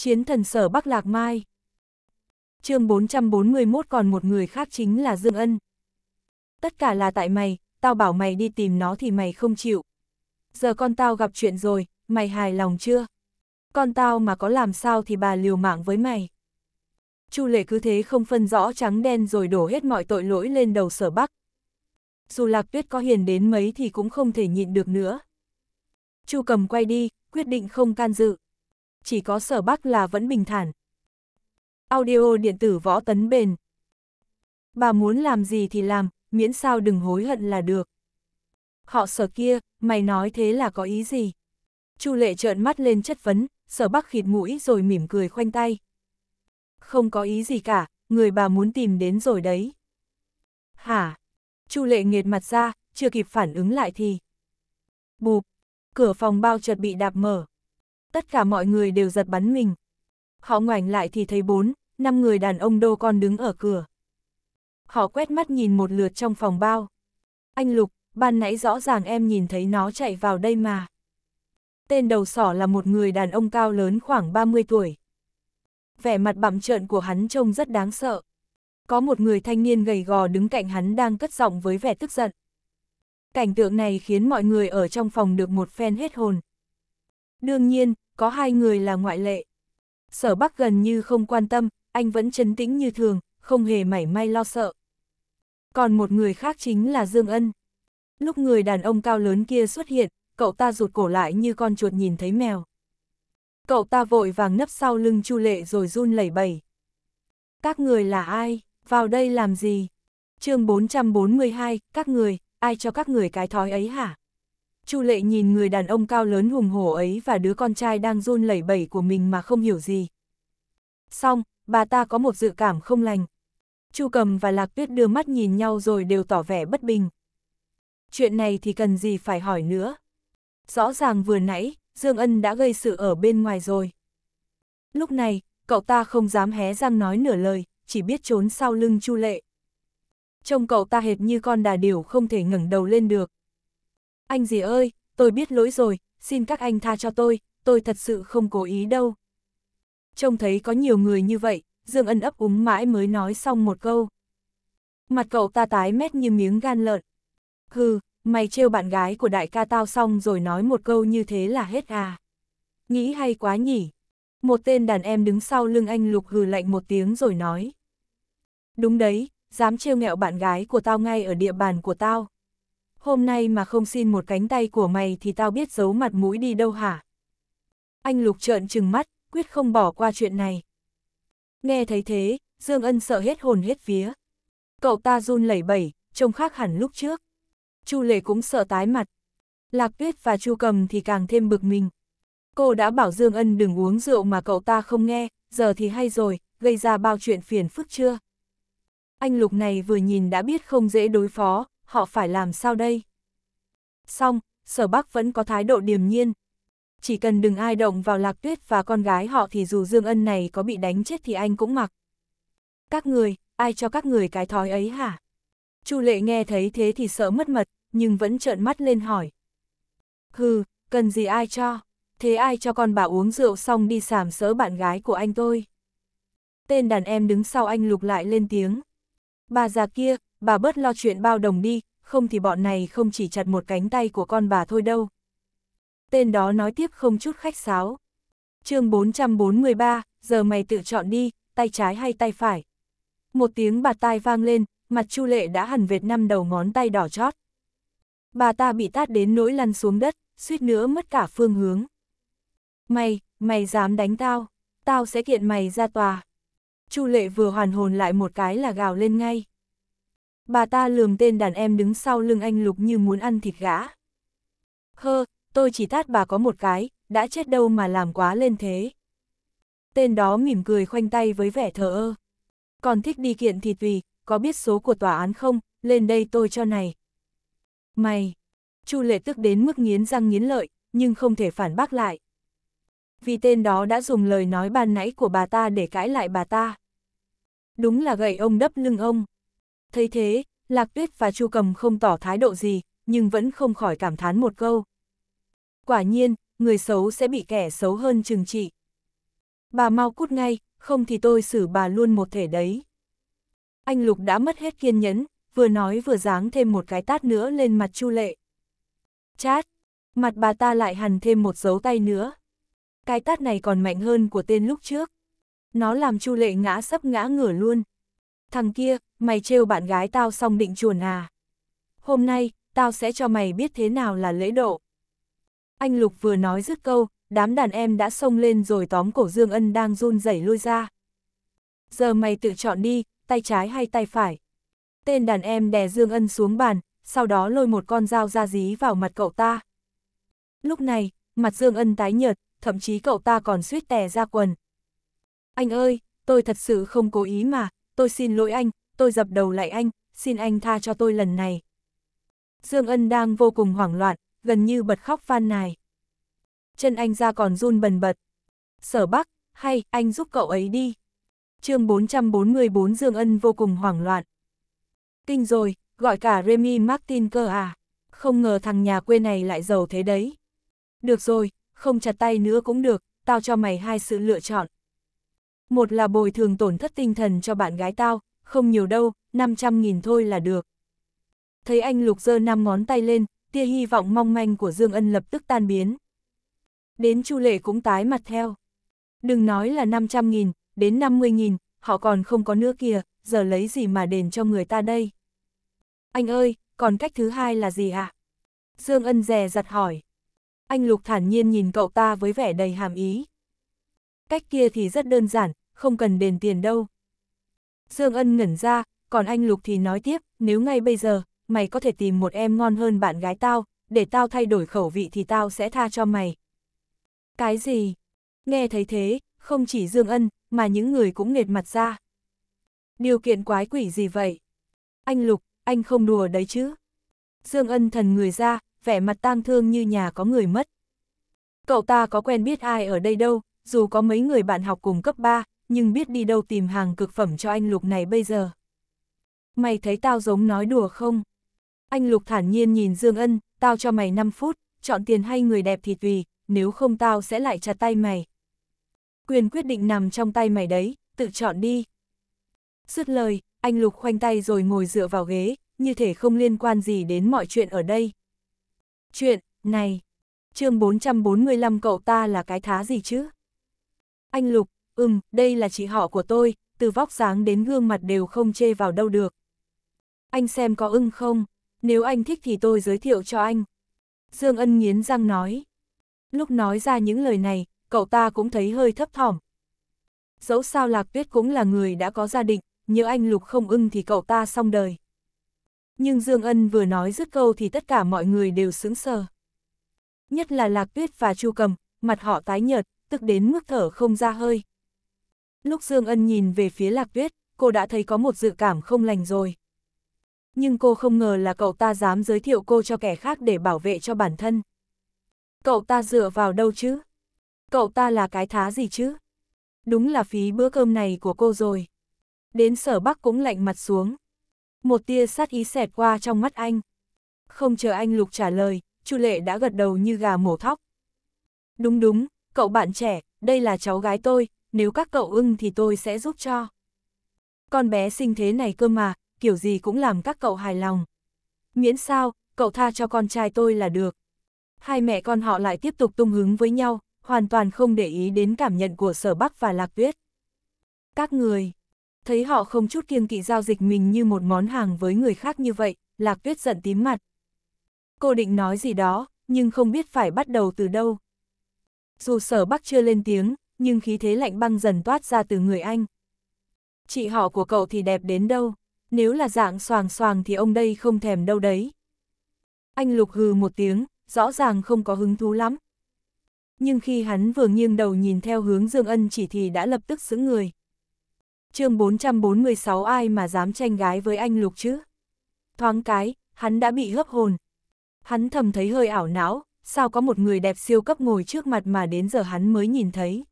Chiến thần sở Bắc Lạc Mai chương 441 còn một người khác chính là Dương Ân. Tất cả là tại mày, tao bảo mày đi tìm nó thì mày không chịu. Giờ con tao gặp chuyện rồi, mày hài lòng chưa? Con tao mà có làm sao thì bà liều mạng với mày. Chu lệ cứ thế không phân rõ trắng đen rồi đổ hết mọi tội lỗi lên đầu sở bắc. Dù lạc tuyết có hiền đến mấy thì cũng không thể nhịn được nữa. Chu cầm quay đi, quyết định không can dự chỉ có sở bắc là vẫn bình thản. Audio điện tử võ tấn bền. Bà muốn làm gì thì làm, miễn sao đừng hối hận là được. Họ sở kia, mày nói thế là có ý gì? Chu lệ trợn mắt lên chất vấn, sở bắc khịt mũi rồi mỉm cười khoanh tay. Không có ý gì cả, người bà muốn tìm đến rồi đấy. Hả? Chu lệ nghiệt mặt ra, chưa kịp phản ứng lại thì. Bụp, cửa phòng bao chợt bị đạp mở tất cả mọi người đều giật bắn mình. Họ ngoảnh lại thì thấy bốn, năm người đàn ông đô con đứng ở cửa. Họ quét mắt nhìn một lượt trong phòng bao. Anh Lục, ban nãy rõ ràng em nhìn thấy nó chạy vào đây mà. Tên đầu sỏ là một người đàn ông cao lớn khoảng 30 tuổi. Vẻ mặt bặm trợn của hắn trông rất đáng sợ. Có một người thanh niên gầy gò đứng cạnh hắn đang cất giọng với vẻ tức giận. Cảnh tượng này khiến mọi người ở trong phòng được một phen hết hồn. Đương nhiên, có hai người là ngoại lệ. Sở Bắc gần như không quan tâm, anh vẫn chấn tĩnh như thường, không hề mảy may lo sợ. Còn một người khác chính là Dương Ân. Lúc người đàn ông cao lớn kia xuất hiện, cậu ta rụt cổ lại như con chuột nhìn thấy mèo. Cậu ta vội vàng nấp sau lưng Chu Lệ rồi run lẩy bẩy. Các người là ai, vào đây làm gì? Chương 442, các người, ai cho các người cái thói ấy hả? Chu Lệ nhìn người đàn ông cao lớn hùng hổ ấy và đứa con trai đang run lẩy bẩy của mình mà không hiểu gì. Xong, bà ta có một dự cảm không lành. Chu Cầm và Lạc Tuyết đưa mắt nhìn nhau rồi đều tỏ vẻ bất bình. Chuyện này thì cần gì phải hỏi nữa. Rõ ràng vừa nãy, Dương Ân đã gây sự ở bên ngoài rồi. Lúc này, cậu ta không dám hé răng nói nửa lời, chỉ biết trốn sau lưng Chu Lệ. Trông cậu ta hệt như con đà điểu không thể ngẩng đầu lên được. Anh gì ơi, tôi biết lỗi rồi, xin các anh tha cho tôi, tôi thật sự không cố ý đâu. Trông thấy có nhiều người như vậy, Dương Ân ấp úng mãi mới nói xong một câu. Mặt cậu ta tái mét như miếng gan lợn. Hừ, mày trêu bạn gái của đại ca tao xong rồi nói một câu như thế là hết à. Nghĩ hay quá nhỉ. Một tên đàn em đứng sau lưng anh Lục hừ lạnh một tiếng rồi nói. Đúng đấy, dám trêu nghẹo bạn gái của tao ngay ở địa bàn của tao hôm nay mà không xin một cánh tay của mày thì tao biết giấu mặt mũi đi đâu hả? Anh Lục trợn trừng mắt, quyết không bỏ qua chuyện này. Nghe thấy thế, Dương Ân sợ hết hồn hết vía. Cậu ta run lẩy bẩy, trông khác hẳn lúc trước. Chu Lệ cũng sợ tái mặt. Lạc Tuyết và Chu Cầm thì càng thêm bực mình. Cô đã bảo Dương Ân đừng uống rượu mà cậu ta không nghe, giờ thì hay rồi, gây ra bao chuyện phiền phức chưa? Anh Lục này vừa nhìn đã biết không dễ đối phó, họ phải làm sao đây? Xong, sở bắc vẫn có thái độ điềm nhiên. Chỉ cần đừng ai động vào lạc tuyết và con gái họ thì dù Dương Ân này có bị đánh chết thì anh cũng mặc. Các người, ai cho các người cái thói ấy hả? Chu lệ nghe thấy thế thì sợ mất mật, nhưng vẫn trợn mắt lên hỏi. Hừ, cần gì ai cho? Thế ai cho con bà uống rượu xong đi sàm sỡ bạn gái của anh tôi? Tên đàn em đứng sau anh lục lại lên tiếng. Bà già kia, bà bớt lo chuyện bao đồng đi, không thì bọn này không chỉ chặt một cánh tay của con bà thôi đâu. Tên đó nói tiếp không chút khách sáo. chương 443, giờ mày tự chọn đi, tay trái hay tay phải. Một tiếng bà tai vang lên, mặt Chu Lệ đã hẳn vệt năm đầu ngón tay đỏ chót. Bà ta bị tát đến nỗi lăn xuống đất, suýt nữa mất cả phương hướng. Mày, mày dám đánh tao, tao sẽ kiện mày ra tòa. Chu Lệ vừa hoàn hồn lại một cái là gào lên ngay bà ta lườm tên đàn em đứng sau lưng anh Lục như muốn ăn thịt gã. Hơ, tôi chỉ tát bà có một cái, đã chết đâu mà làm quá lên thế. Tên đó mỉm cười khoanh tay với vẻ thờ ơ. Còn thích đi kiện thì vì, có biết số của tòa án không, lên đây tôi cho này. Mày! Chu lệ tức đến mức nghiến răng nghiến lợi, nhưng không thể phản bác lại. Vì tên đó đã dùng lời nói ban nãy của bà ta để cãi lại bà ta. Đúng là gậy ông đấp lưng ông. Thấy thế, Lạc Tuyết và Chu Cầm không tỏ thái độ gì, nhưng vẫn không khỏi cảm thán một câu. Quả nhiên, người xấu sẽ bị kẻ xấu hơn chừng trị. Bà mau cút ngay, không thì tôi xử bà luôn một thể đấy. Anh Lục đã mất hết kiên nhẫn, vừa nói vừa giáng thêm một cái tát nữa lên mặt Chu Lệ. Chát, mặt bà ta lại hằn thêm một dấu tay nữa. Cái tát này còn mạnh hơn của tên lúc trước. Nó làm Chu Lệ ngã sắp ngã ngửa luôn. Thằng kia, mày trêu bạn gái tao xong định chuồn à. Hôm nay, tao sẽ cho mày biết thế nào là lễ độ. Anh Lục vừa nói dứt câu, đám đàn em đã xông lên rồi tóm cổ Dương Ân đang run rẩy lui ra. Giờ mày tự chọn đi, tay trái hay tay phải. Tên đàn em đè Dương Ân xuống bàn, sau đó lôi một con dao ra dí vào mặt cậu ta. Lúc này, mặt Dương Ân tái nhợt, thậm chí cậu ta còn suýt tè ra quần. Anh ơi, tôi thật sự không cố ý mà, tôi xin lỗi anh, tôi dập đầu lại anh, xin anh tha cho tôi lần này. Dương Ân đang vô cùng hoảng loạn, gần như bật khóc phan nài. Chân anh ra còn run bần bật. Sở Bắc, hay, anh giúp cậu ấy đi. chương 444 Dương Ân vô cùng hoảng loạn. Kinh rồi, gọi cả Remy Martin cơ à. Không ngờ thằng nhà quê này lại giàu thế đấy. Được rồi, không chặt tay nữa cũng được, tao cho mày hai sự lựa chọn. Một là bồi thường tổn thất tinh thần cho bạn gái tao, không nhiều đâu, 500.000 thôi là được. Thấy anh Lục giơ năm ngón tay lên, tia hy vọng mong manh của Dương Ân lập tức tan biến. Đến Chu Lệ cũng tái mặt theo. Đừng nói là 500.000, đến 50.000, họ còn không có nữa kìa, giờ lấy gì mà đền cho người ta đây? Anh ơi, còn cách thứ hai là gì ạ? Dương Ân dè dặt hỏi. Anh Lục thản nhiên nhìn cậu ta với vẻ đầy hàm ý cách kia thì rất đơn giản, không cần đền tiền đâu. Dương Ân ngẩn ra, còn anh Lục thì nói tiếp, nếu ngay bây giờ, mày có thể tìm một em ngon hơn bạn gái tao, để tao thay đổi khẩu vị thì tao sẽ tha cho mày. Cái gì? Nghe thấy thế, không chỉ Dương Ân, mà những người cũng nghệt mặt ra. Điều kiện quái quỷ gì vậy? Anh Lục, anh không đùa đấy chứ? Dương Ân thần người ra, vẻ mặt tang thương như nhà có người mất. Cậu ta có quen biết ai ở đây đâu, dù có mấy người bạn học cùng cấp 3, nhưng biết đi đâu tìm hàng cực phẩm cho anh Lục này bây giờ. Mày thấy tao giống nói đùa không? Anh Lục thản nhiên nhìn Dương Ân, tao cho mày 5 phút, chọn tiền hay người đẹp thì tùy, nếu không tao sẽ lại chặt tay mày. Quyền quyết định nằm trong tay mày đấy, tự chọn đi. Dứt lời, anh Lục khoanh tay rồi ngồi dựa vào ghế, như thể không liên quan gì đến mọi chuyện ở đây. Chuyện, này, chương 445 cậu ta là cái thá gì chứ? Anh Lục, ừm, đây là chị họ của tôi, từ vóc dáng đến gương mặt đều không chê vào đâu được. Anh xem có ưng không, nếu anh thích thì tôi giới thiệu cho anh. Dương Ân nghiến răng nói. Lúc nói ra những lời này, cậu ta cũng thấy hơi thấp thỏm. Dẫu sao Lạc Tuyết cũng là người đã có gia đình, nếu anh Lục không ưng thì cậu ta xong đời. Nhưng Dương Ân vừa nói dứt câu thì tất cả mọi người đều sững sờ. Nhất là Lạc Tuyết và Chu Cầm, mặt họ tái nhợt, tức đến mức thở không ra hơi. Lúc Dương Ân nhìn về phía Lạc Tuyết, cô đã thấy có một dự cảm không lành rồi. Nhưng cô không ngờ là cậu ta dám giới thiệu cô cho kẻ khác để bảo vệ cho bản thân. Cậu ta dựa vào đâu chứ? Cậu ta là cái thá gì chứ? Đúng là phí bữa cơm này của cô rồi. Đến sở bắc cũng lạnh mặt xuống. Một tia sát ý xẹt qua trong mắt anh. Không chờ anh Lục trả lời, Chu Lệ đã gật đầu như gà mổ thóc. Đúng đúng, cậu bạn trẻ, đây là cháu gái tôi, nếu các cậu ưng thì tôi sẽ giúp cho. Con bé sinh thế này cơ mà, kiểu gì cũng làm các cậu hài lòng. Miễn sao, cậu tha cho con trai tôi là được. Hai mẹ con họ lại tiếp tục tung hứng với nhau, hoàn toàn không để ý đến cảm nhận của sở bắc và lạc tuyết. Các người, thấy họ không chút kiêng kỵ giao dịch mình như một món hàng với người khác như vậy, lạc tuyết giận tím mặt. Cô định nói gì đó, nhưng không biết phải bắt đầu từ đâu. Dù sở bắc chưa lên tiếng, nhưng khí thế lạnh băng dần toát ra từ người anh. Chị họ của cậu thì đẹp đến đâu, nếu là dạng soàng soàng thì ông đây không thèm đâu đấy. Anh lục hừ một tiếng, rõ ràng không có hứng thú lắm. Nhưng khi hắn vừa nghiêng đầu nhìn theo hướng Dương Ân chỉ thì đã lập tức xứng người. chương 446 ai mà dám tranh gái với anh lục chứ? Thoáng cái, hắn đã bị hấp hồn. Hắn thầm thấy hơi ảo não, sao có một người đẹp siêu cấp ngồi trước mặt mà đến giờ hắn mới nhìn thấy.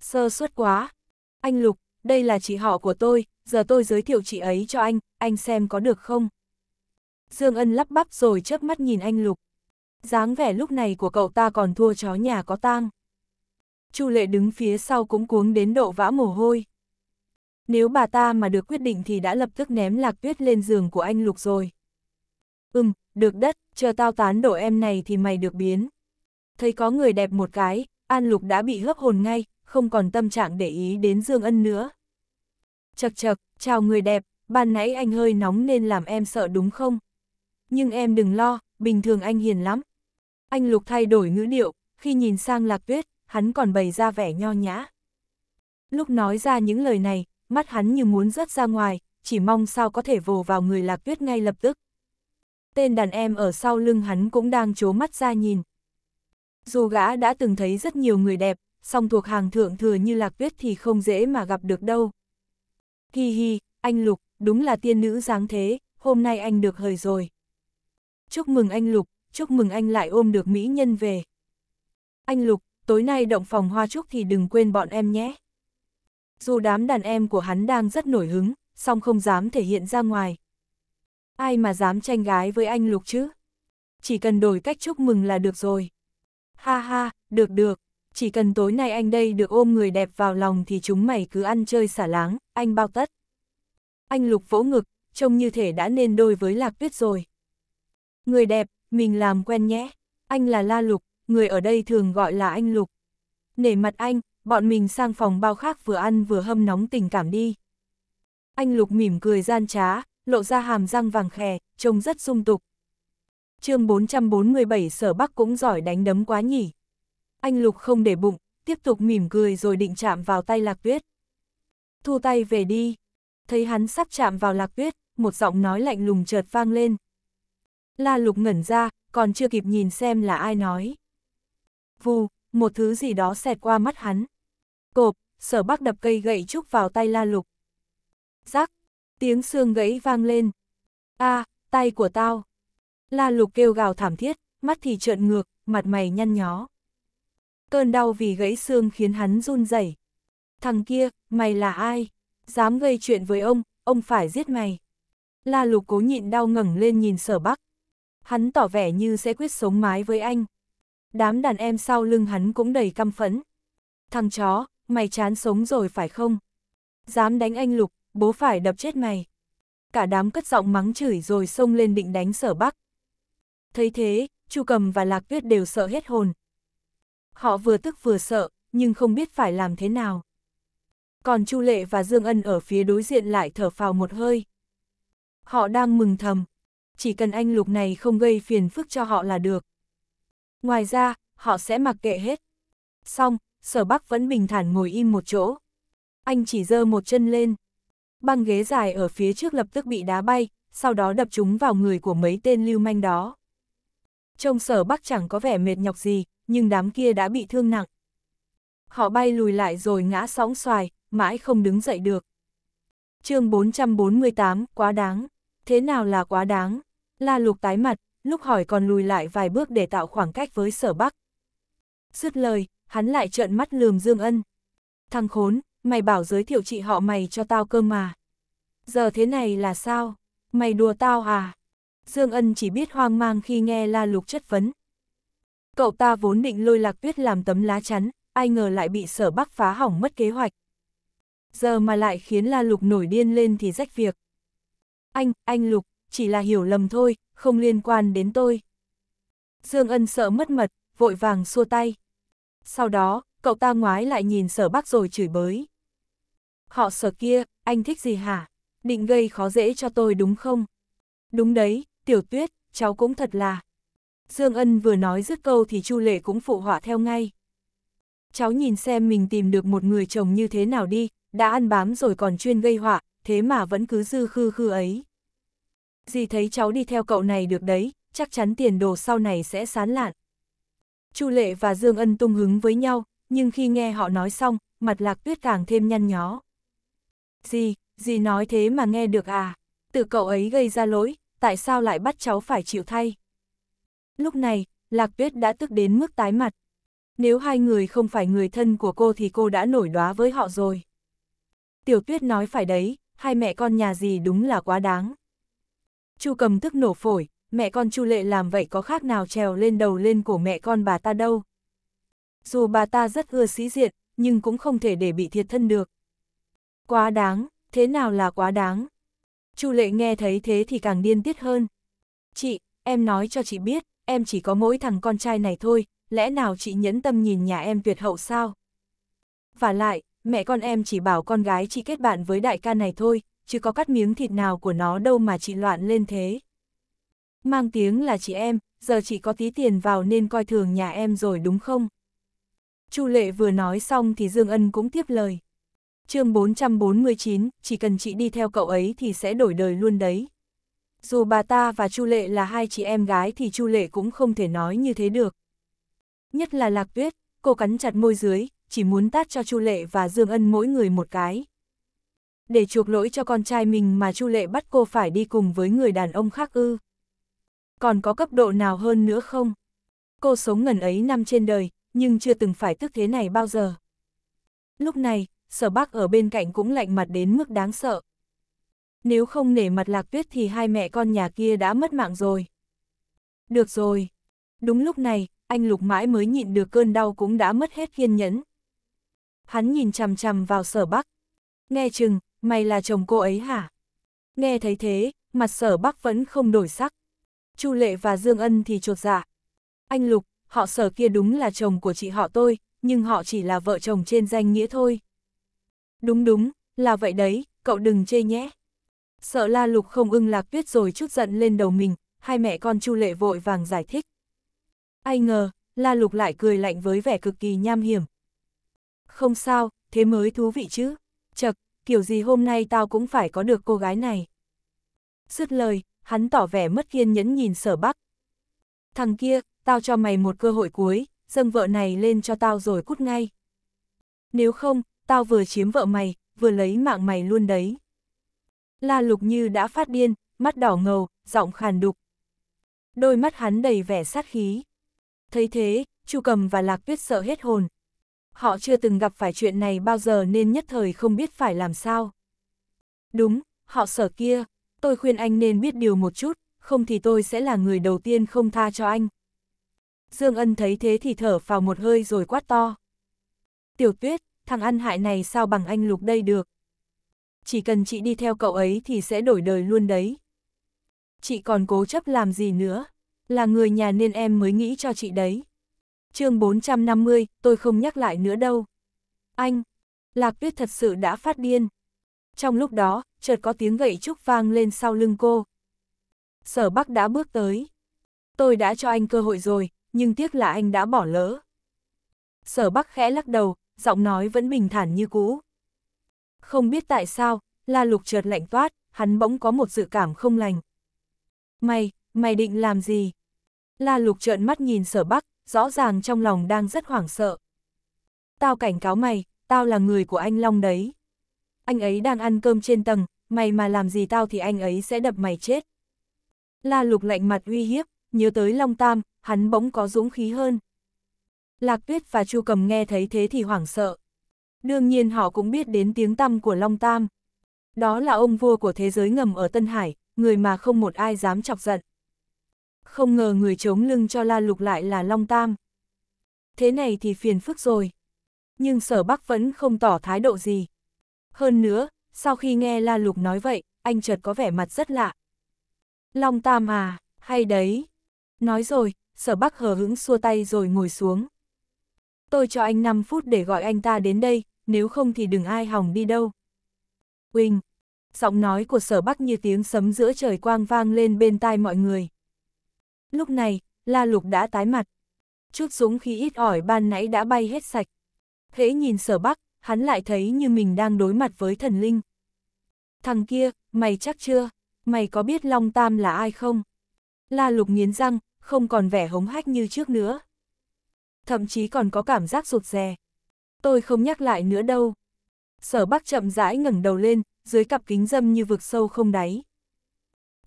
Sơ suất quá. Anh Lục, đây là chị họ của tôi, giờ tôi giới thiệu chị ấy cho anh, anh xem có được không? Dương Ân lắp bắp rồi chớp mắt nhìn anh Lục. dáng vẻ lúc này của cậu ta còn thua chó nhà có tang. Chu Lệ đứng phía sau cũng cuống đến độ vã mồ hôi. Nếu bà ta mà được quyết định thì đã lập tức ném Lạc Tuyết lên giường của anh Lục rồi. Ừm, được đất, chờ tao tán đổ em này thì mày được biến. Thấy có người đẹp một cái, An Lục đã bị hấp hồn ngay, không còn tâm trạng để ý đến Dương Ân nữa. Chật chật, chào người đẹp, ban nãy anh hơi nóng nên làm em sợ đúng không? Nhưng em đừng lo, bình thường anh hiền lắm. Anh Lục thay đổi ngữ điệu, khi nhìn sang Lạc Tuyết, hắn còn bày ra vẻ nho nhã. Lúc nói ra những lời này, mắt hắn như muốn rớt ra ngoài, chỉ mong sao có thể vồ vào người Lạc Tuyết ngay lập tức tên đàn em ở sau lưng hắn cũng đang chố mắt ra nhìn. Dù gã đã từng thấy rất nhiều người đẹp, song thuộc hàng thượng thừa như lạc tuyết thì không dễ mà gặp được đâu. Hi hi, anh Lục, đúng là tiên nữ dáng thế, hôm nay anh được hời rồi. Chúc mừng anh Lục, chúc mừng anh lại ôm được mỹ nhân về. Anh Lục, tối nay động phòng hoa trúc thì đừng quên bọn em nhé. Dù đám đàn em của hắn đang rất nổi hứng, song không dám thể hiện ra ngoài, Ai mà dám tranh gái với anh Lục chứ? Chỉ cần đổi cách chúc mừng là được rồi. Ha ha, được được, chỉ cần tối nay anh đây được ôm người đẹp vào lòng thì chúng mày cứ ăn chơi xả láng, anh bao tất. Anh Lục vỗ ngực, trông như thể đã nên đôi với Lạc Tuyết rồi. Người đẹp, mình làm quen nhé. Anh là La Lục, người ở đây thường gọi là anh Lục. Nể mặt anh, bọn mình sang phòng bao khác vừa ăn vừa hâm nóng tình cảm đi. Anh Lục mỉm cười gian trá, lộ ra hàm răng vàng khè, trông rất sung tục. chương 447 sở bắc cũng giỏi đánh đấm quá nhỉ. Anh Lục không để bụng, tiếp tục mỉm cười rồi định chạm vào tay lạc tuyết. Thu tay về đi. Thấy hắn sắp chạm vào lạc tuyết, một giọng nói lạnh lùng chợt vang lên. La Lục ngẩn ra, còn chưa kịp nhìn xem là ai nói. Vù, một thứ gì đó xẹt qua mắt hắn. Cộp, sở bắc đập cây gậy trúc vào tay La Lục. Giác, Tiếng xương gãy vang lên. a à, tay của tao. La lục kêu gào thảm thiết, mắt thì trợn ngược, mặt mày nhăn nhó. Cơn đau vì gãy xương khiến hắn run rẩy. Thằng kia, mày là ai? Dám gây chuyện với ông, ông phải giết mày. La lục cố nhịn đau ngẩng lên nhìn sở bắc. Hắn tỏ vẻ như sẽ quyết sống mái với anh. Đám đàn em sau lưng hắn cũng đầy căm phẫn. Thằng chó, mày chán sống rồi phải không? Dám đánh anh lục, bố phải đập chết mày. Cả đám cất giọng mắng chửi rồi xông lên định đánh sở bắc. Thấy thế, Chu Cầm và Lạc Tuyết đều sợ hết hồn. Họ vừa tức vừa sợ, nhưng không biết phải làm thế nào. Còn Chu Lệ và Dương Ân ở phía đối diện lại thở phào một hơi. Họ đang mừng thầm, chỉ cần anh Lục này không gây phiền phức cho họ là được. Ngoài ra, họ sẽ mặc kệ hết. Xong, Sở Bắc vẫn bình thản ngồi im một chỗ. Anh chỉ giơ một chân lên, băng ghế dài ở phía trước lập tức bị đá bay, sau đó đập chúng vào người của mấy tên lưu manh đó. Trông sở bắc chẳng có vẻ mệt nhọc gì, nhưng đám kia đã bị thương nặng. Họ bay lùi lại rồi ngã sóng xoài, mãi không đứng dậy được. chương 448, quá đáng. Thế nào là quá đáng? La lục tái mặt, lúc hỏi còn lùi lại vài bước để tạo khoảng cách với sở bắc. Dứt lời, hắn lại trợn mắt lườm Dương Ân. Thằng khốn, mày bảo giới thiệu chị họ mày cho tao cơ mà. Giờ thế này là sao? Mày đùa tao à? Dương Ân chỉ biết hoang mang khi nghe La Lục chất vấn. Cậu ta vốn định lôi lạc tuyết làm tấm lá chắn, ai ngờ lại bị sở bắc phá hỏng mất kế hoạch. Giờ mà lại khiến La Lục nổi điên lên thì rách việc. Anh, anh Lục, chỉ là hiểu lầm thôi, không liên quan đến tôi. Dương Ân sợ mất mật, vội vàng xua tay. Sau đó, cậu ta ngoái lại nhìn sở bắc rồi chửi bới. Họ sở kia, anh thích gì hả? Định gây khó dễ cho tôi đúng không? Đúng đấy, tiểu tuyết, cháu cũng thật là. Dương Ân vừa nói dứt câu thì Chu Lệ cũng phụ họa theo ngay. Cháu nhìn xem mình tìm được một người chồng như thế nào đi, đã ăn bám rồi còn chuyên gây họa, thế mà vẫn cứ dư khư khư ấy. Dì thấy cháu đi theo cậu này được đấy, chắc chắn tiền đồ sau này sẽ sán lạn. Chu Lệ và Dương Ân tung hứng với nhau, nhưng khi nghe họ nói xong, mặt lạc tuyết càng thêm nhăn nhó. Gì, gì nói thế mà nghe được à? từ cậu ấy gây ra lỗi, tại sao lại bắt cháu phải chịu thay? Lúc này, lạc tuyết đã tức đến mức tái mặt. Nếu hai người không phải người thân của cô thì cô đã nổi đoá với họ rồi. Tiểu tuyết nói phải đấy, hai mẹ con nhà gì đúng là quá đáng. Chu cầm tức nổ phổi, mẹ con Chu Lệ làm vậy có khác nào trèo lên đầu lên cổ mẹ con bà ta đâu. Dù bà ta rất ưa sĩ diện, nhưng cũng không thể để bị thiệt thân được. Quá đáng, thế nào là quá đáng? Chu lệ nghe thấy thế thì càng điên tiết hơn. Chị, em nói cho chị biết, em chỉ có mỗi thằng con trai này thôi, lẽ nào chị nhẫn tâm nhìn nhà em tuyệt hậu sao? Và lại, mẹ con em chỉ bảo con gái chị kết bạn với đại ca này thôi, chứ có cắt miếng thịt nào của nó đâu mà chị loạn lên thế. Mang tiếng là chị em, giờ chị có tí tiền vào nên coi thường nhà em rồi đúng không? Chu Lệ vừa nói xong thì Dương Ân cũng tiếp lời. chương 449, chỉ cần chị đi theo cậu ấy thì sẽ đổi đời luôn đấy. Dù bà ta và Chu Lệ là hai chị em gái thì Chu Lệ cũng không thể nói như thế được. Nhất là Lạc Tuyết, cô cắn chặt môi dưới, chỉ muốn tát cho Chu Lệ và Dương Ân mỗi người một cái. Để chuộc lỗi cho con trai mình mà Chu Lệ bắt cô phải đi cùng với người đàn ông khác ư. Còn có cấp độ nào hơn nữa không? Cô sống ngần ấy năm trên đời, nhưng chưa từng phải tức thế này bao giờ. Lúc này, sở bác ở bên cạnh cũng lạnh mặt đến mức đáng sợ. Nếu không nể mặt lạc tuyết thì hai mẹ con nhà kia đã mất mạng rồi. Được rồi. Đúng lúc này, anh lục mãi mới nhịn được cơn đau cũng đã mất hết kiên nhẫn. Hắn nhìn chằm chằm vào sở bắc. Nghe chừng, mày là chồng cô ấy hả? Nghe thấy thế, mặt sở bắc vẫn không đổi sắc. Chu lệ và Dương Ân thì trột dạ. Anh Lục, họ sở kia đúng là chồng của chị họ tôi, nhưng họ chỉ là vợ chồng trên danh nghĩa thôi. Đúng đúng, là vậy đấy, cậu đừng chê nhé. Sợ la lục không ưng lạc tuyết rồi chút giận lên đầu mình, hai mẹ con chu lệ vội vàng giải thích. Ai ngờ, la lục lại cười lạnh với vẻ cực kỳ nham hiểm. Không sao, thế mới thú vị chứ. Chật, kiểu gì hôm nay tao cũng phải có được cô gái này. Dứt lời, hắn tỏ vẻ mất kiên nhẫn nhìn sở bắc. Thằng kia, tao cho mày một cơ hội cuối, dâng vợ này lên cho tao rồi cút ngay. Nếu không, tao vừa chiếm vợ mày, vừa lấy mạng mày luôn đấy. La Lục Như đã phát điên, mắt đỏ ngầu, giọng khàn đục. Đôi mắt hắn đầy vẻ sát khí. Thấy thế, Chu Cầm và Lạc Tuyết sợ hết hồn. Họ chưa từng gặp phải chuyện này bao giờ nên nhất thời không biết phải làm sao. Đúng, họ sở kia, tôi khuyên anh nên biết điều một chút, không thì tôi sẽ là người đầu tiên không tha cho anh. Dương Ân thấy thế thì thở vào một hơi rồi quát to. Tiểu tuyết, thằng ăn hại này sao bằng anh lục đây được. Chỉ cần chị đi theo cậu ấy thì sẽ đổi đời luôn đấy. Chị còn cố chấp làm gì nữa, là người nhà nên em mới nghĩ cho chị đấy. chương 450, tôi không nhắc lại nữa đâu. Anh, Lạc Tuyết thật sự đã phát điên. Trong lúc đó, chợt có tiếng gậy trúc vang lên sau lưng cô. Sở Bắc đã bước tới. Tôi đã cho anh cơ hội rồi, nhưng tiếc là anh đã bỏ lỡ. Sở Bắc khẽ lắc đầu, giọng nói vẫn bình thản như cũ. Không biết tại sao, La Lục chợt lạnh toát, hắn bỗng có một dự cảm không lành. Mày, mày định làm gì? La Lục trợn mắt nhìn Sở Bắc, rõ ràng trong lòng đang rất hoảng sợ. Tao cảnh cáo mày, tao là người của anh Long đấy. Anh ấy đang ăn cơm trên tầng, mày mà làm gì tao thì anh ấy sẽ đập mày chết. La Lục lạnh mặt uy hiếp, nhớ tới Long Tam, hắn bỗng có dũng khí hơn. Lạc Tuyết và Chu Cầm nghe thấy thế thì hoảng sợ. Đương nhiên họ cũng biết đến tiếng tăm của Long Tam. Đó là ông vua của thế giới ngầm ở Tân Hải, người mà không một ai dám chọc giận. Không ngờ người chống lưng cho La Lục lại là Long Tam. Thế này thì phiền phức rồi. Nhưng sở Bắc vẫn không tỏ thái độ gì. Hơn nữa, sau khi nghe La Lục nói vậy, anh chợt có vẻ mặt rất lạ. Long Tam à, hay đấy. Nói rồi, sở bắc hờ hững xua tay rồi ngồi xuống. Tôi cho anh 5 phút để gọi anh ta đến đây, nếu không thì đừng ai hỏng đi đâu. quỳnh giọng nói của sở bắc như tiếng sấm giữa trời quang vang lên bên tai mọi người. Lúc này, La Lục đã tái mặt. Chút súng khí ít ỏi ban nãy đã bay hết sạch. thế nhìn sở bắc, hắn lại thấy như mình đang đối mặt với thần linh. Thằng kia, mày chắc chưa? Mày có biết Long Tam là ai không? La Lục nghiến răng, không còn vẻ hống hách như trước nữa. Thậm chí còn có cảm giác rụt rè. Tôi không nhắc lại nữa đâu. Sở Bắc chậm rãi ngẩng đầu lên, dưới cặp kính dâm như vực sâu không đáy.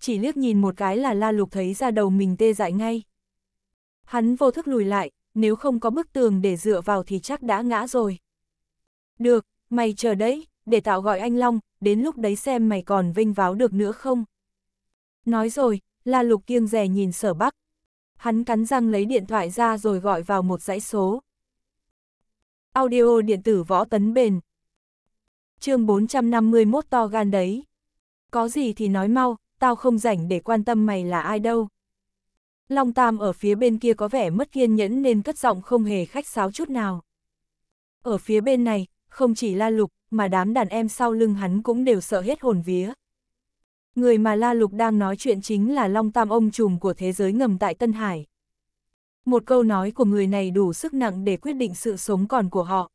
Chỉ liếc nhìn một cái là La Lục thấy ra đầu mình tê dại ngay. Hắn vô thức lùi lại, nếu không có bức tường để dựa vào thì chắc đã ngã rồi. Được, mày chờ đấy, để tạo gọi anh Long, đến lúc đấy xem mày còn vinh váo được nữa không. Nói rồi, La Lục kiêng rè nhìn sở bắc, Hắn cắn răng lấy điện thoại ra rồi gọi vào một dãy số. Audio điện tử võ tấn bền. chương 451 to gan đấy. Có gì thì nói mau, tao không rảnh để quan tâm mày là ai đâu. Long Tam ở phía bên kia có vẻ mất kiên nhẫn nên cất giọng không hề khách sáo chút nào. Ở phía bên này, không chỉ La Lục, mà đám đàn em sau lưng hắn cũng đều sợ hết hồn vía, người mà La Lục đang nói chuyện chính là Long Tam ông trùm của thế giới ngầm tại Tân Hải. Một câu nói của người này đủ sức nặng để quyết định sự sống còn của họ.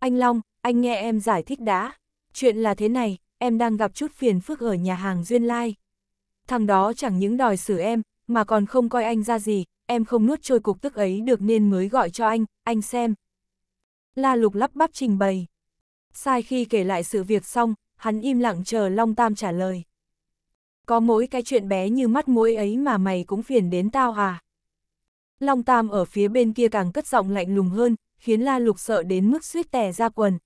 Anh Long, anh nghe em giải thích đã. Chuyện là thế này, em đang gặp chút phiền phức ở nhà hàng Duyên Lai. Thằng đó chẳng những đòi xử em, mà còn không coi anh ra gì, em không nuốt trôi cục tức ấy được nên mới gọi cho anh, anh xem. La Lục lắp bắp trình bày. Sai khi kể lại sự việc xong, hắn im lặng chờ Long Tam trả lời có mỗi cái chuyện bé như mắt mũi ấy mà mày cũng phiền đến tao à. Long Tam ở phía bên kia càng cất giọng lạnh lùng hơn, khiến La Lục sợ đến mức suýt tè ra quần.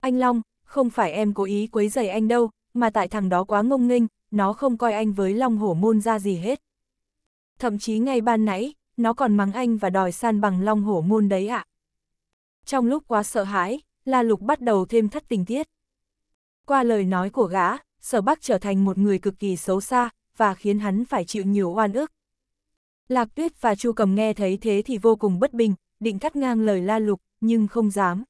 Anh Long, không phải em cố ý quấy rầy anh đâu, mà tại thằng đó quá ngông nghênh, nó không coi anh với Long Hổ Môn ra gì hết. Thậm chí ngay ban nãy, nó còn mắng anh và đòi san bằng Long Hổ Môn đấy ạ. À. Trong lúc quá sợ hãi, La Lục bắt đầu thêm thắt tình tiết. Qua lời nói của gã, sở bắc trở thành một người cực kỳ xấu xa, và khiến hắn phải chịu nhiều oan ức. Lạc tuyết và chu cầm nghe thấy thế thì vô cùng bất bình, định cắt ngang lời la lục, nhưng không dám.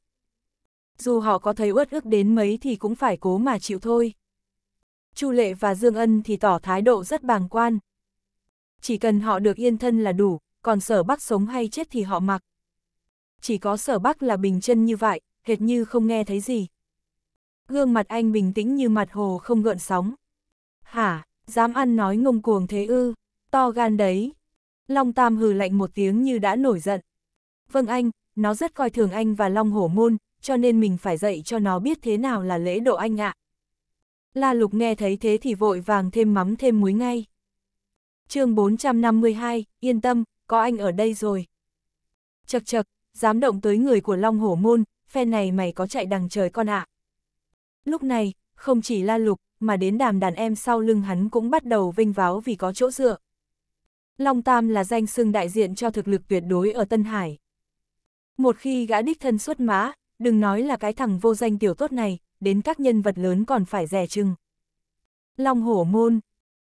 Dù họ có thấy uất ức đến mấy thì cũng phải cố mà chịu thôi. Chu Lệ và Dương Ân thì tỏ thái độ rất bàng quan. Chỉ cần họ được yên thân là đủ, còn sở bắc sống hay chết thì họ mặc. Chỉ có sở bắc là bình chân như vậy, hệt như không nghe thấy gì gương mặt anh bình tĩnh như mặt hồ không gợn sóng. Hả, dám ăn nói ngông cuồng thế ư, to gan đấy. Long Tam hừ lạnh một tiếng như đã nổi giận. Vâng anh, nó rất coi thường anh và Long Hổ Môn, cho nên mình phải dạy cho nó biết thế nào là lễ độ anh ạ. La Lục nghe thấy thế thì vội vàng thêm mắm thêm muối ngay. chương 452, yên tâm, có anh ở đây rồi. Chật chật, dám động tới người của Long Hổ Môn, phe này mày có chạy đằng trời con ạ. À. Lúc này, không chỉ la lục, mà đến đàm đàn em sau lưng hắn cũng bắt đầu vinh váo vì có chỗ dựa. Long Tam là danh xưng đại diện cho thực lực tuyệt đối ở Tân Hải. Một khi gã đích thân xuất mã, đừng nói là cái thằng vô danh tiểu tốt này, đến các nhân vật lớn còn phải rẻ chừng. Long hổ môn,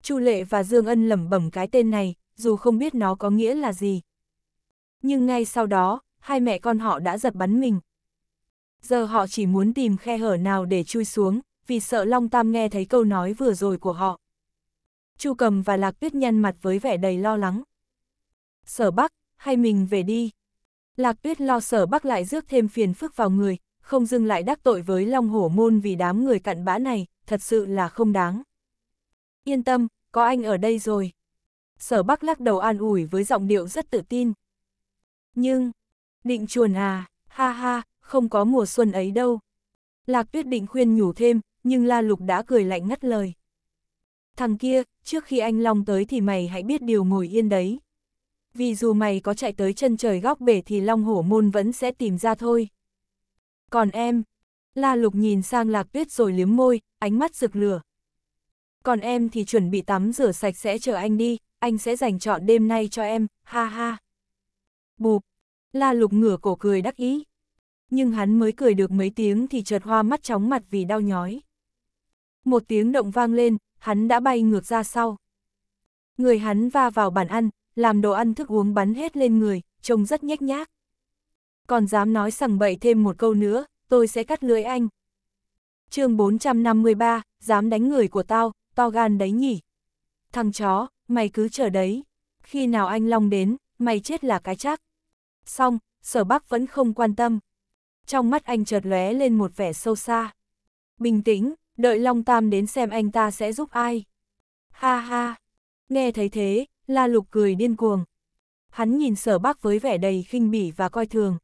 Chu Lệ và Dương Ân lẩm bẩm cái tên này, dù không biết nó có nghĩa là gì. Nhưng ngay sau đó, hai mẹ con họ đã giật bắn mình. Giờ họ chỉ muốn tìm khe hở nào để chui xuống, vì sợ Long Tam nghe thấy câu nói vừa rồi của họ. Chu Cầm và Lạc Tuyết nhăn mặt với vẻ đầy lo lắng. Sở Bắc, hay mình về đi. Lạc Tuyết lo Sở Bắc lại rước thêm phiền phức vào người, không dừng lại đắc tội với Long Hổ Môn vì đám người cặn bã này, thật sự là không đáng. Yên tâm, có anh ở đây rồi. Sở Bắc lắc đầu an ủi với giọng điệu rất tự tin. Nhưng, định chuồn à, ha ha, không có mùa xuân ấy đâu. Lạc tuyết định khuyên nhủ thêm, nhưng La Lục đã cười lạnh ngắt lời. Thằng kia, trước khi anh Long tới thì mày hãy biết điều ngồi yên đấy. Vì dù mày có chạy tới chân trời góc bể thì Long Hổ Môn vẫn sẽ tìm ra thôi. Còn em, La Lục nhìn sang Lạc Tuyết rồi liếm môi, ánh mắt rực lửa. Còn em thì chuẩn bị tắm rửa sạch sẽ chờ anh đi, anh sẽ dành trọn đêm nay cho em, ha ha. Bụp, La Lục ngửa cổ cười đắc ý, nhưng hắn mới cười được mấy tiếng thì chợt hoa mắt chóng mặt vì đau nhói. Một tiếng động vang lên, hắn đã bay ngược ra sau. Người hắn va vào bàn ăn, làm đồ ăn thức uống bắn hết lên người, trông rất nhếch nhác. Còn dám nói sằng bậy thêm một câu nữa, tôi sẽ cắt lưỡi anh. chương 453, dám đánh người của tao, to gan đấy nhỉ. Thằng chó, mày cứ chờ đấy. Khi nào anh Long đến, mày chết là cái chắc. Xong, sở bắc vẫn không quan tâm trong mắt anh chợt lóe lên một vẻ sâu xa. Bình tĩnh, đợi Long Tam đến xem anh ta sẽ giúp ai. Ha ha, nghe thấy thế, La Lục cười điên cuồng. Hắn nhìn sở bác với vẻ đầy khinh bỉ và coi thường.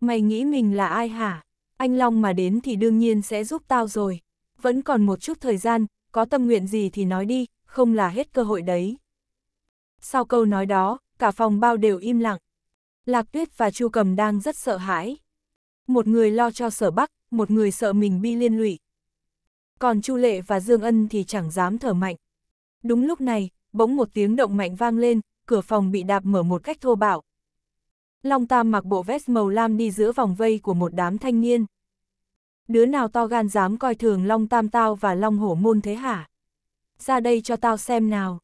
Mày nghĩ mình là ai hả? Anh Long mà đến thì đương nhiên sẽ giúp tao rồi. Vẫn còn một chút thời gian, có tâm nguyện gì thì nói đi, không là hết cơ hội đấy. Sau câu nói đó, cả phòng bao đều im lặng. Lạc Tuyết và Chu Cầm đang rất sợ hãi một người lo cho sở bắc, một người sợ mình bị liên lụy. Còn Chu Lệ và Dương Ân thì chẳng dám thở mạnh. Đúng lúc này, bỗng một tiếng động mạnh vang lên, cửa phòng bị đạp mở một cách thô bạo. Long Tam mặc bộ vest màu lam đi giữa vòng vây của một đám thanh niên. Đứa nào to gan dám coi thường Long Tam tao và Long Hổ môn thế hả? Ra đây cho tao xem nào.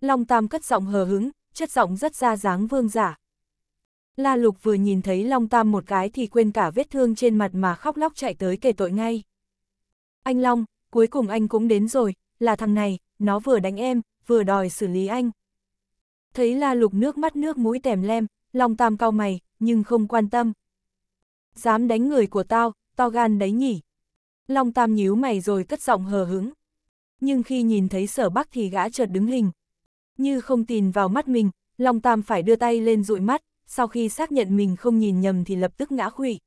Long Tam cất giọng hờ hứng, chất giọng rất ra dáng vương giả. La Lục vừa nhìn thấy Long Tam một cái thì quên cả vết thương trên mặt mà khóc lóc chạy tới kể tội ngay. Anh Long, cuối cùng anh cũng đến rồi, là thằng này, nó vừa đánh em, vừa đòi xử lý anh. Thấy La Lục nước mắt nước mũi tèm lem, Long Tam cau mày, nhưng không quan tâm. Dám đánh người của tao, to gan đấy nhỉ. Long Tam nhíu mày rồi cất giọng hờ hững. Nhưng khi nhìn thấy sở bắc thì gã chợt đứng hình. Như không tin vào mắt mình, Long Tam phải đưa tay lên dụi mắt sau khi xác nhận mình không nhìn nhầm thì lập tức ngã khủy.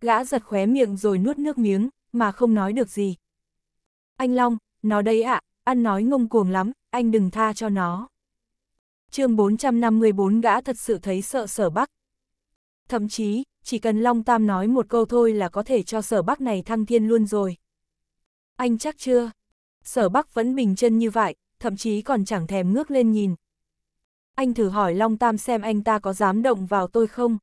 Gã giật khóe miệng rồi nuốt nước miếng, mà không nói được gì. Anh Long, nó đây ạ, à, ăn nói ngông cuồng lắm, anh đừng tha cho nó. chương 454 gã thật sự thấy sợ sở bắc. Thậm chí, chỉ cần Long Tam nói một câu thôi là có thể cho sở bắc này thăng thiên luôn rồi. Anh chắc chưa? Sở bắc vẫn bình chân như vậy, thậm chí còn chẳng thèm ngước lên nhìn, anh thử hỏi Long Tam xem anh ta có dám động vào tôi không.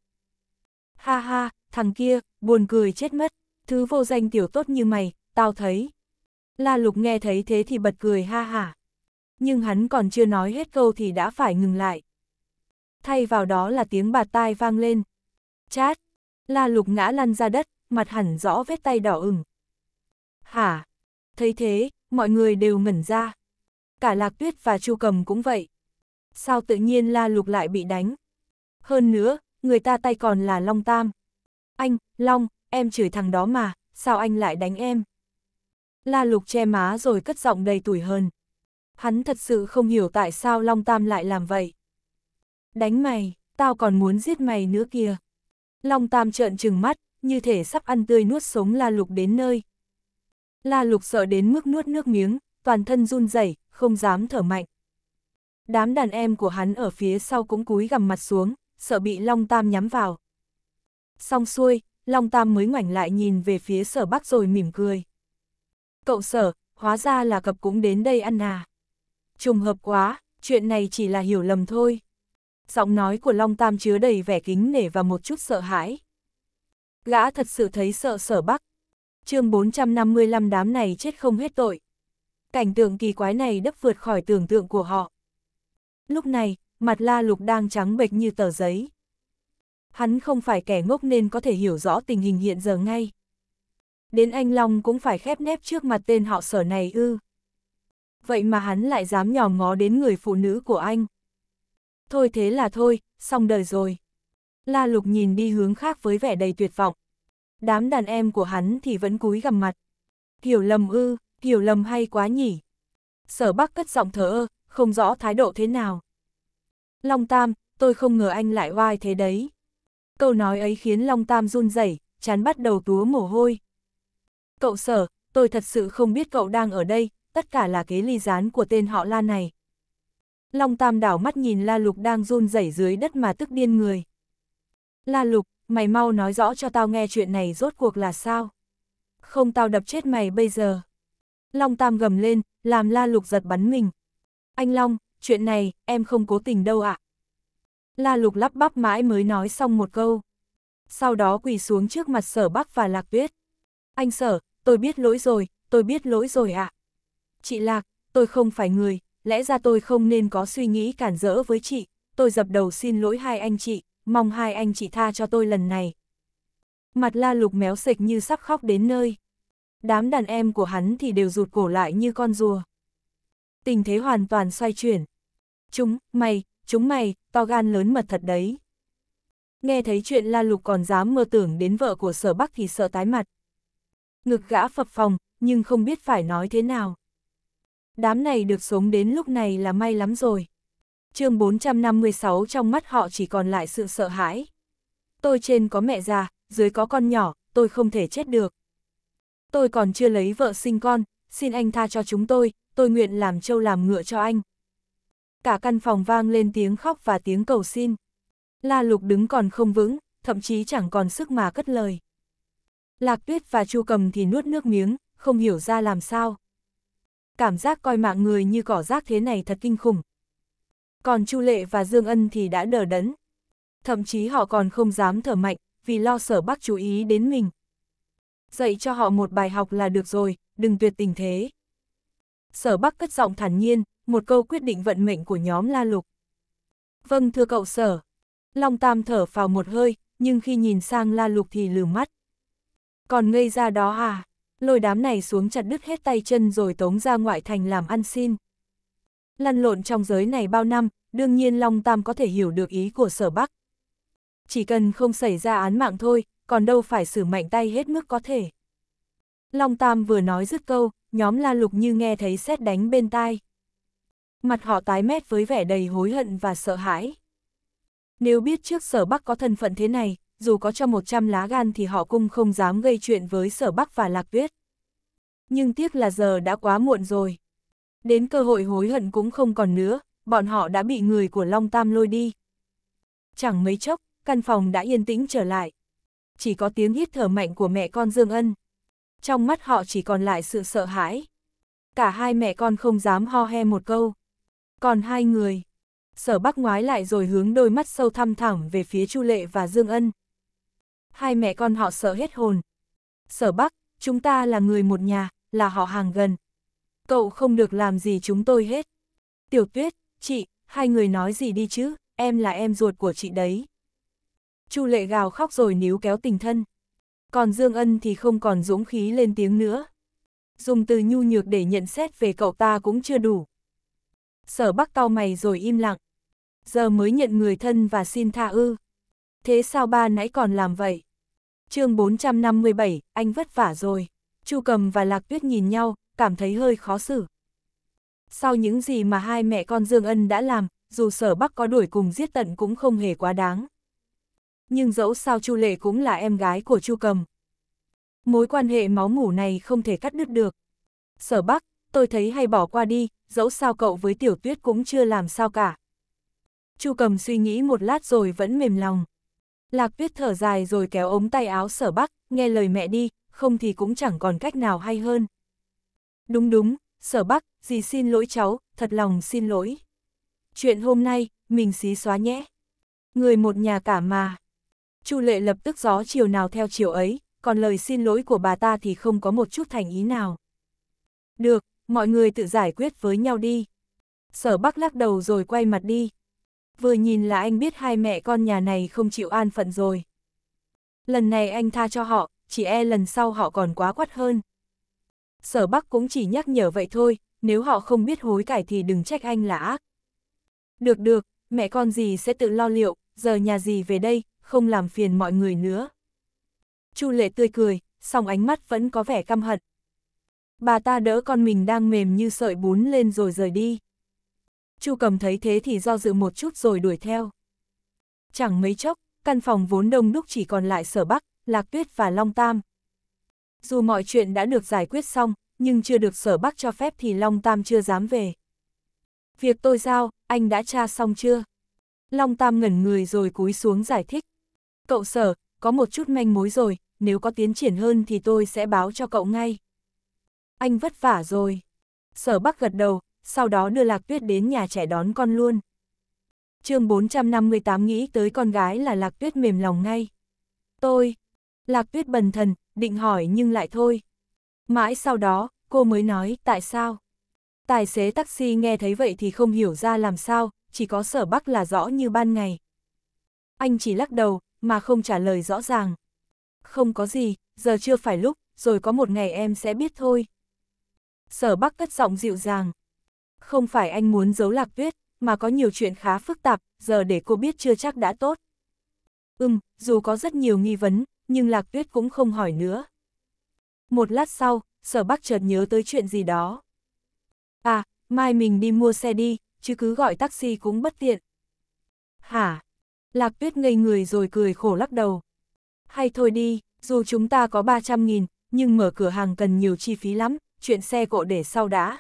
Ha ha, thằng kia, buồn cười chết mất, thứ vô danh tiểu tốt như mày, tao thấy. La Lục nghe thấy thế thì bật cười ha hả. Nhưng hắn còn chưa nói hết câu thì đã phải ngừng lại. Thay vào đó là tiếng bạt tai vang lên. Chát! La Lục ngã lăn ra đất, mặt hẳn rõ vết tay đỏ ửng. Hả? Thấy thế, mọi người đều ngẩn ra. Cả Lạc Tuyết và Chu Cầm cũng vậy sao tự nhiên La Lục lại bị đánh. Hơn nữa, người ta tay còn là Long Tam. Anh, Long, em chửi thằng đó mà, sao anh lại đánh em? La Lục che má rồi cất giọng đầy tủi hờn. Hắn thật sự không hiểu tại sao Long Tam lại làm vậy. Đánh mày, tao còn muốn giết mày nữa kìa. Long Tam trợn trừng mắt, như thể sắp ăn tươi nuốt sống La Lục đến nơi. La Lục sợ đến mức nuốt nước miếng, toàn thân run rẩy, không dám thở mạnh đám đàn em của hắn ở phía sau cũng cúi gằm mặt xuống, sợ bị Long Tam nhắm vào. Xong xuôi, Long Tam mới ngoảnh lại nhìn về phía sở bắc rồi mỉm cười. Cậu sở, hóa ra là cập cũng đến đây ăn à. Trùng hợp quá, chuyện này chỉ là hiểu lầm thôi. Giọng nói của Long Tam chứa đầy vẻ kính nể và một chút sợ hãi. Gã thật sự thấy sợ sở bắc. chương 455 đám này chết không hết tội. Cảnh tượng kỳ quái này đấp vượt khỏi tưởng tượng của họ. Lúc này, mặt la lục đang trắng bệch như tờ giấy. Hắn không phải kẻ ngốc nên có thể hiểu rõ tình hình hiện giờ ngay. Đến anh Long cũng phải khép nép trước mặt tên họ sở này ư. Vậy mà hắn lại dám nhòm ngó đến người phụ nữ của anh. Thôi thế là thôi, xong đời rồi. La lục nhìn đi hướng khác với vẻ đầy tuyệt vọng. Đám đàn em của hắn thì vẫn cúi gằm mặt. Hiểu lầm ư, hiểu lầm hay quá nhỉ. Sở Bắc cất giọng thở ơ, không rõ thái độ thế nào. Long Tam, tôi không ngờ anh lại oai thế đấy. Câu nói ấy khiến Long Tam run rẩy, chán bắt đầu túa mồ hôi. Cậu sở, tôi thật sự không biết cậu đang ở đây, tất cả là kế ly gián của tên họ La này. Long Tam đảo mắt nhìn La Lục đang run rẩy dưới đất mà tức điên người. La Lục, mày mau nói rõ cho tao nghe chuyện này rốt cuộc là sao. Không tao đập chết mày bây giờ. Long Tam gầm lên, làm La Lục giật bắn mình anh Long, chuyện này, em không cố tình đâu ạ. À? La Lục lắp bắp mãi mới nói xong một câu. Sau đó quỳ xuống trước mặt sở bắc và lạc tuyết. Anh sở, tôi biết lỗi rồi, tôi biết lỗi rồi ạ. À. Chị Lạc, tôi không phải người, lẽ ra tôi không nên có suy nghĩ cản rỡ với chị, tôi dập đầu xin lỗi hai anh chị, mong hai anh chị tha cho tôi lần này. Mặt la lục méo sịch như sắp khóc đến nơi. Đám đàn em của hắn thì đều rụt cổ lại như con rùa tình thế hoàn toàn xoay chuyển. Chúng, mày, chúng mày, to gan lớn mật thật đấy. Nghe thấy chuyện La Lục còn dám mơ tưởng đến vợ của sở Bắc thì sợ tái mặt. Ngực gã phập phòng, nhưng không biết phải nói thế nào. Đám này được sống đến lúc này là may lắm rồi. chương 456 trong mắt họ chỉ còn lại sự sợ hãi. Tôi trên có mẹ già, dưới có con nhỏ, tôi không thể chết được. Tôi còn chưa lấy vợ sinh con, xin anh tha cho chúng tôi, tôi nguyện làm trâu làm ngựa cho anh. Cả căn phòng vang lên tiếng khóc và tiếng cầu xin. La Lục đứng còn không vững, thậm chí chẳng còn sức mà cất lời. Lạc Tuyết và Chu Cầm thì nuốt nước miếng, không hiểu ra làm sao. Cảm giác coi mạng người như cỏ rác thế này thật kinh khủng. Còn Chu Lệ và Dương Ân thì đã đờ đẫn. Thậm chí họ còn không dám thở mạnh, vì lo sở bác chú ý đến mình. Dạy cho họ một bài học là được rồi, đừng tuyệt tình thế. Sở Bắc cất giọng thản nhiên, một câu quyết định vận mệnh của nhóm La Lục. Vâng thưa cậu sở. Long Tam thở phào một hơi, nhưng khi nhìn sang La Lục thì lừ mắt. Còn ngây ra đó à, lôi đám này xuống chặt đứt hết tay chân rồi tống ra ngoại thành làm ăn xin. Lăn lộn trong giới này bao năm, đương nhiên Long Tam có thể hiểu được ý của sở Bắc. Chỉ cần không xảy ra án mạng thôi, còn đâu phải xử mạnh tay hết mức có thể. Long Tam vừa nói dứt câu, nhóm la lục như nghe thấy sét đánh bên tai. Mặt họ tái mét với vẻ đầy hối hận và sợ hãi. Nếu biết trước sở Bắc có thân phận thế này, dù có cho 100 lá gan thì họ cũng không dám gây chuyện với sở Bắc và Lạc Tuyết. Nhưng tiếc là giờ đã quá muộn rồi. Đến cơ hội hối hận cũng không còn nữa, bọn họ đã bị người của Long Tam lôi đi. Chẳng mấy chốc, căn phòng đã yên tĩnh trở lại. Chỉ có tiếng hít thở mạnh của mẹ con Dương Ân trong mắt họ chỉ còn lại sự sợ hãi. Cả hai mẹ con không dám ho he một câu. Còn hai người, sở bắc ngoái lại rồi hướng đôi mắt sâu thăm thẳng về phía Chu Lệ và Dương Ân. Hai mẹ con họ sợ hết hồn. Sở bắc, chúng ta là người một nhà, là họ hàng gần. Cậu không được làm gì chúng tôi hết. Tiểu tuyết, chị, hai người nói gì đi chứ, em là em ruột của chị đấy. Chu Lệ gào khóc rồi níu kéo tình thân. Còn Dương Ân thì không còn dũng khí lên tiếng nữa. Dùng từ nhu nhược để nhận xét về cậu ta cũng chưa đủ. Sở Bắc cau mày rồi im lặng. Giờ mới nhận người thân và xin tha ư. Thế sao ba nãy còn làm vậy? chương 457, anh vất vả rồi. Chu Cầm và Lạc Tuyết nhìn nhau, cảm thấy hơi khó xử. Sau những gì mà hai mẹ con Dương Ân đã làm, dù sở Bắc có đuổi cùng giết tận cũng không hề quá đáng nhưng dẫu sao Chu Lệ cũng là em gái của Chu Cầm. Mối quan hệ máu mủ này không thể cắt đứt được. Sở Bắc, tôi thấy hay bỏ qua đi, dẫu sao cậu với Tiểu Tuyết cũng chưa làm sao cả. Chu Cầm suy nghĩ một lát rồi vẫn mềm lòng. Lạc Tuyết thở dài rồi kéo ống tay áo Sở Bắc, nghe lời mẹ đi, không thì cũng chẳng còn cách nào hay hơn. Đúng đúng, Sở Bắc, dì xin lỗi cháu, thật lòng xin lỗi. Chuyện hôm nay, mình xí xóa nhé. Người một nhà cả mà. Chu Lệ lập tức gió chiều nào theo chiều ấy, còn lời xin lỗi của bà ta thì không có một chút thành ý nào. Được, mọi người tự giải quyết với nhau đi. Sở Bắc lắc đầu rồi quay mặt đi. Vừa nhìn là anh biết hai mẹ con nhà này không chịu an phận rồi. Lần này anh tha cho họ, chỉ e lần sau họ còn quá quắt hơn. Sở Bắc cũng chỉ nhắc nhở vậy thôi, nếu họ không biết hối cải thì đừng trách anh là ác. Được được, mẹ con gì sẽ tự lo liệu, giờ nhà gì về đây, không làm phiền mọi người nữa. Chu lệ tươi cười, song ánh mắt vẫn có vẻ căm hận. Bà ta đỡ con mình đang mềm như sợi bún lên rồi rời đi. Chu cầm thấy thế thì do dự một chút rồi đuổi theo. Chẳng mấy chốc, căn phòng vốn đông đúc chỉ còn lại sở Bắc, Lạc Tuyết và Long Tam. Dù mọi chuyện đã được giải quyết xong, nhưng chưa được sở Bắc cho phép thì Long Tam chưa dám về. Việc tôi giao, anh đã tra xong chưa? Long Tam ngẩn người rồi cúi xuống giải thích cậu sở, có một chút manh mối rồi, nếu có tiến triển hơn thì tôi sẽ báo cho cậu ngay. Anh vất vả rồi. Sở Bắc gật đầu, sau đó đưa Lạc Tuyết đến nhà trẻ đón con luôn. chương 458 nghĩ tới con gái là Lạc Tuyết mềm lòng ngay. Tôi, Lạc Tuyết bần thần, định hỏi nhưng lại thôi. Mãi sau đó, cô mới nói tại sao. Tài xế taxi nghe thấy vậy thì không hiểu ra làm sao, chỉ có sở bắc là rõ như ban ngày. Anh chỉ lắc đầu, mà không trả lời rõ ràng. Không có gì, giờ chưa phải lúc, rồi có một ngày em sẽ biết thôi. Sở Bắc cất giọng dịu dàng. Không phải anh muốn giấu lạc tuyết, mà có nhiều chuyện khá phức tạp, giờ để cô biết chưa chắc đã tốt. Ừm, dù có rất nhiều nghi vấn, nhưng lạc tuyết cũng không hỏi nữa. Một lát sau, sở Bắc chợt nhớ tới chuyện gì đó. À, mai mình đi mua xe đi, chứ cứ gọi taxi cũng bất tiện. Hả? Lạc tuyết ngây người rồi cười khổ lắc đầu. Hay thôi đi, dù chúng ta có 300.000, nhưng mở cửa hàng cần nhiều chi phí lắm, chuyện xe cộ để sau đã.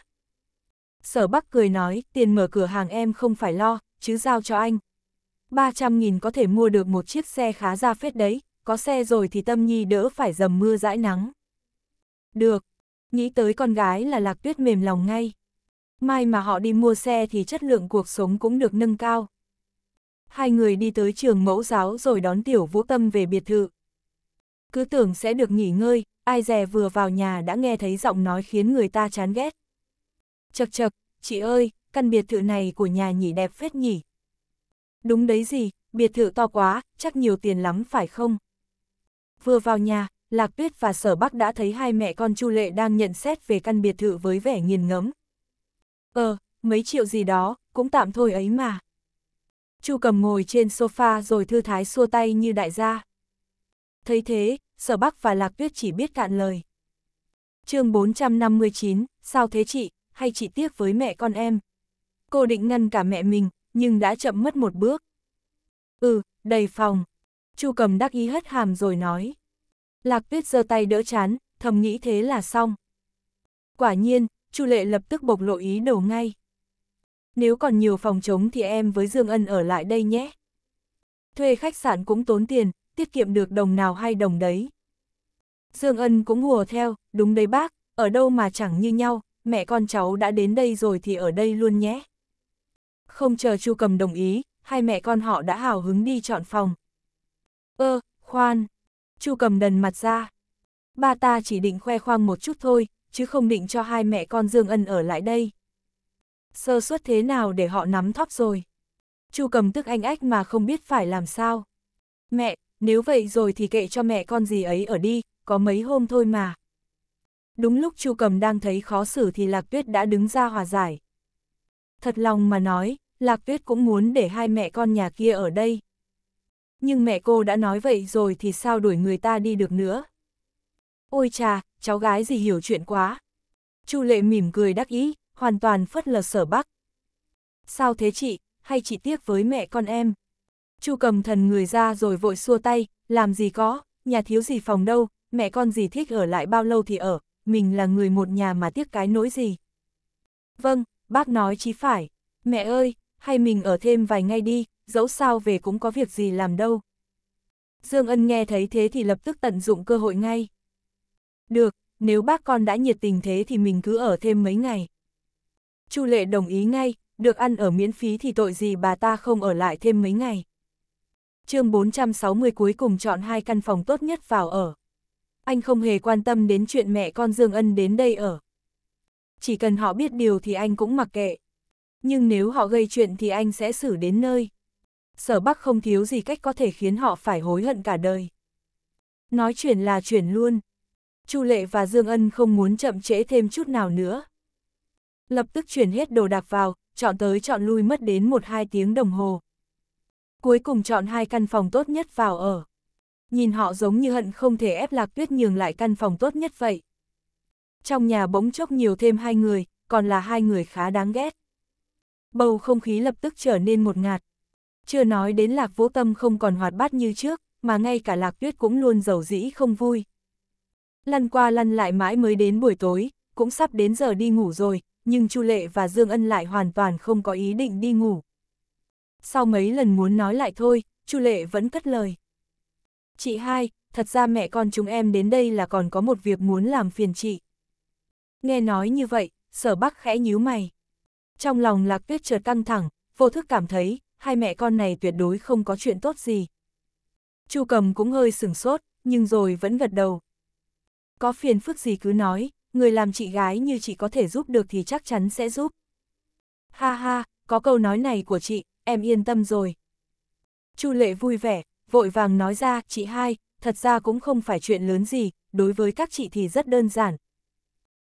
Sở Bắc cười nói, tiền mở cửa hàng em không phải lo, chứ giao cho anh. 300.000 có thể mua được một chiếc xe khá ra phết đấy, có xe rồi thì Tâm Nhi đỡ phải dầm mưa dãi nắng. Được, nghĩ tới con gái là Lạc Tuyết mềm lòng ngay. Mai mà họ đi mua xe thì chất lượng cuộc sống cũng được nâng cao hai người đi tới trường mẫu giáo rồi đón Tiểu Vũ Tâm về biệt thự. Cứ tưởng sẽ được nghỉ ngơi, ai dè vừa vào nhà đã nghe thấy giọng nói khiến người ta chán ghét. Chật chật, chị ơi, căn biệt thự này của nhà nhỉ đẹp phết nhỉ. Đúng đấy gì, biệt thự to quá, chắc nhiều tiền lắm phải không? Vừa vào nhà, Lạc Tuyết và Sở Bắc đã thấy hai mẹ con Chu Lệ đang nhận xét về căn biệt thự với vẻ nghiền ngẫm. Ờ, mấy triệu gì đó, cũng tạm thôi ấy mà. Chu cầm ngồi trên sofa rồi thư thái xua tay như đại gia. Thấy thế, sở bắc và lạc tuyết chỉ biết cạn lời. chương 459, sao thế chị, hay chị tiếc với mẹ con em? Cô định ngăn cả mẹ mình, nhưng đã chậm mất một bước. Ừ, đầy phòng. Chu cầm đắc ý hất hàm rồi nói. Lạc tuyết giơ tay đỡ chán, thầm nghĩ thế là xong. Quả nhiên, Chu lệ lập tức bộc lộ ý đầu ngay. Nếu còn nhiều phòng trống thì em với Dương Ân ở lại đây nhé. Thuê khách sạn cũng tốn tiền, tiết kiệm được đồng nào hay đồng đấy. Dương Ân cũng hùa theo, đúng đấy bác, ở đâu mà chẳng như nhau, mẹ con cháu đã đến đây rồi thì ở đây luôn nhé. Không chờ Chu Cầm đồng ý, hai mẹ con họ đã hào hứng đi chọn phòng. Ơ, ờ, khoan. Chu Cầm đần mặt ra. Ba ta chỉ định khoe khoang một chút thôi, chứ không định cho hai mẹ con Dương Ân ở lại đây. Sơ suất thế nào để họ nắm thóp rồi? Chu cầm tức anh ếch mà không biết phải làm sao. Mẹ, nếu vậy rồi thì kệ cho mẹ con gì ấy ở đi, có mấy hôm thôi mà. Đúng lúc Chu Cầm đang thấy khó xử thì Lạc Tuyết đã đứng ra hòa giải. Thật lòng mà nói, Lạc Tuyết cũng muốn để hai mẹ con nhà kia ở đây. Nhưng mẹ cô đã nói vậy rồi thì sao đuổi người ta đi được nữa. Ôi cha, cháu gái gì hiểu chuyện quá. Chu Lệ mỉm cười đắc ý, hoàn toàn phất lờ sở bắc. Sao thế chị, hay chị tiếc với mẹ con em? Chu cầm thần người ra rồi vội xua tay, làm gì có, nhà thiếu gì phòng đâu, mẹ con gì thích ở lại bao lâu thì ở, mình là người một nhà mà tiếc cái nỗi gì. Vâng, bác nói chí phải, mẹ ơi, hay mình ở thêm vài ngày đi, dẫu sao về cũng có việc gì làm đâu. Dương Ân nghe thấy thế thì lập tức tận dụng cơ hội ngay. Được, nếu bác con đã nhiệt tình thế thì mình cứ ở thêm mấy ngày. Chu Lệ đồng ý ngay, được ăn ở miễn phí thì tội gì bà ta không ở lại thêm mấy ngày. chương 460 cuối cùng chọn hai căn phòng tốt nhất vào ở. Anh không hề quan tâm đến chuyện mẹ con Dương Ân đến đây ở. Chỉ cần họ biết điều thì anh cũng mặc kệ. Nhưng nếu họ gây chuyện thì anh sẽ xử đến nơi. Sở Bắc không thiếu gì cách có thể khiến họ phải hối hận cả đời. Nói chuyện là chuyện luôn. Chu Lệ và Dương Ân không muốn chậm trễ thêm chút nào nữa lập tức chuyển hết đồ đạc vào, chọn tới chọn lui mất đến 1-2 tiếng đồng hồ. Cuối cùng chọn hai căn phòng tốt nhất vào ở. Nhìn họ giống như hận không thể ép Lạc Tuyết nhường lại căn phòng tốt nhất vậy. Trong nhà bỗng chốc nhiều thêm hai người, còn là hai người khá đáng ghét. Bầu không khí lập tức trở nên một ngạt. Chưa nói đến Lạc Vũ Tâm không còn hoạt bát như trước, mà ngay cả Lạc Tuyết cũng luôn giàu dĩ không vui. Lăn qua lăn lại mãi mới đến buổi tối, cũng sắp đến giờ đi ngủ rồi, nhưng Chu Lệ và Dương Ân lại hoàn toàn không có ý định đi ngủ. Sau mấy lần muốn nói lại thôi, Chu Lệ vẫn cất lời. Chị hai, thật ra mẹ con chúng em đến đây là còn có một việc muốn làm phiền chị. Nghe nói như vậy, sở bắc khẽ nhíu mày. Trong lòng lạc tuyết chợt căng thẳng, vô thức cảm thấy, hai mẹ con này tuyệt đối không có chuyện tốt gì. Chu cầm cũng hơi sửng sốt, nhưng rồi vẫn gật đầu. Có phiền phức gì cứ nói, người làm chị gái như chị có thể giúp được thì chắc chắn sẽ giúp. Ha ha, có câu nói này của chị, em yên tâm rồi. Chu Lệ vui vẻ, vội vàng nói ra, chị hai, thật ra cũng không phải chuyện lớn gì, đối với các chị thì rất đơn giản.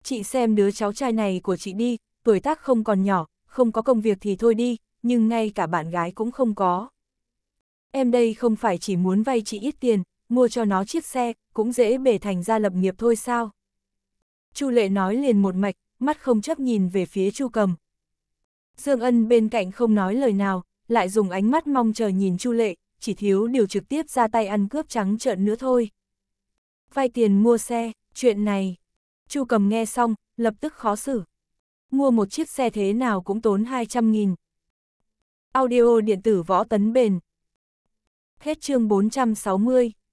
Chị xem đứa cháu trai này của chị đi, tuổi tác không còn nhỏ, không có công việc thì thôi đi, nhưng ngay cả bạn gái cũng không có. Em đây không phải chỉ muốn vay chị ít tiền, mua cho nó chiếc xe, cũng dễ bề thành ra lập nghiệp thôi sao? Chu Lệ nói liền một mạch, mắt không chấp nhìn về phía Chu Cầm. Dương Ân bên cạnh không nói lời nào, lại dùng ánh mắt mong chờ nhìn Chu Lệ, chỉ thiếu điều trực tiếp ra tay ăn cướp trắng trợn nữa thôi. Vay tiền mua xe, chuyện này. Chu Cầm nghe xong, lập tức khó xử. Mua một chiếc xe thế nào cũng tốn 200.000. Audio điện tử võ tấn bền. Hết chương 460.